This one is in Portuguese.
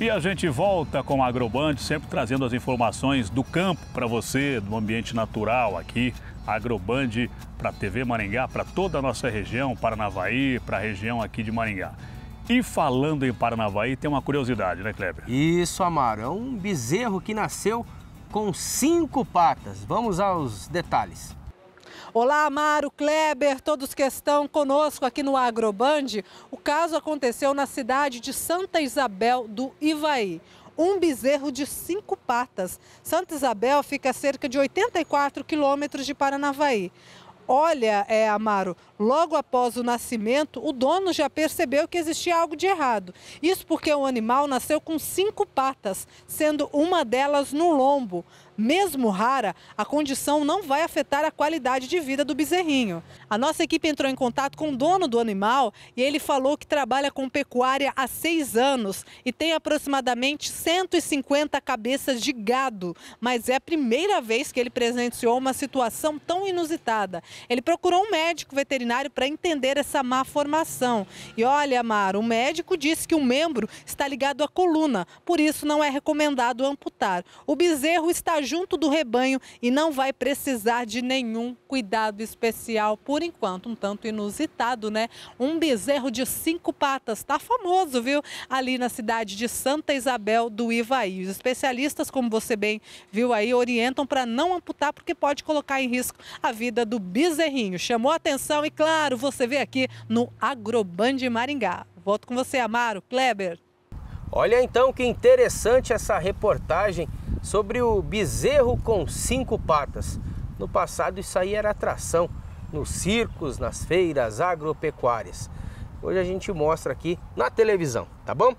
E a gente volta com a Agroband, sempre trazendo as informações do campo para você, do ambiente natural aqui. Agroband para TV Maringá, para toda a nossa região, Paranavaí, para a região aqui de Maringá. E falando em Paranavaí, tem uma curiosidade, né, Kleber? Isso, Amaro. É um bezerro que nasceu com cinco patas. Vamos aos detalhes. Olá, Amaro, Kleber, todos que estão conosco aqui no Agroband. O caso aconteceu na cidade de Santa Isabel do Ivaí um bezerro de cinco patas. Santa Isabel fica a cerca de 84 quilômetros de Paranavaí. Olha, é, Amaro, logo após o nascimento, o dono já percebeu que existia algo de errado. Isso porque o animal nasceu com cinco patas, sendo uma delas no lombo. Mesmo rara, a condição não vai afetar a qualidade de vida do bezerrinho. A nossa equipe entrou em contato com o dono do animal e ele falou que trabalha com pecuária há seis anos e tem aproximadamente 150 cabeças de gado. Mas é a primeira vez que ele presenciou uma situação tão inusitada. Ele procurou um médico veterinário para entender essa má formação. E olha, Mara, o médico disse que o membro está ligado à coluna, por isso não é recomendado amputar. O bezerro está junto do rebanho e não vai precisar de nenhum cuidado especial, por enquanto, um tanto inusitado, né? Um bezerro de cinco patas, tá famoso, viu? Ali na cidade de Santa Isabel do Ivaí. Os especialistas, como você bem viu aí, orientam para não amputar porque pode colocar em risco a vida do bezerrinho. Chamou atenção e, claro, você vê aqui no Agroban de Maringá. Volto com você, Amaro. Kleber. Olha então que interessante essa reportagem sobre o bezerro com cinco patas. No passado isso aí era atração, nos circos, nas feiras agropecuárias. Hoje a gente mostra aqui na televisão, tá bom?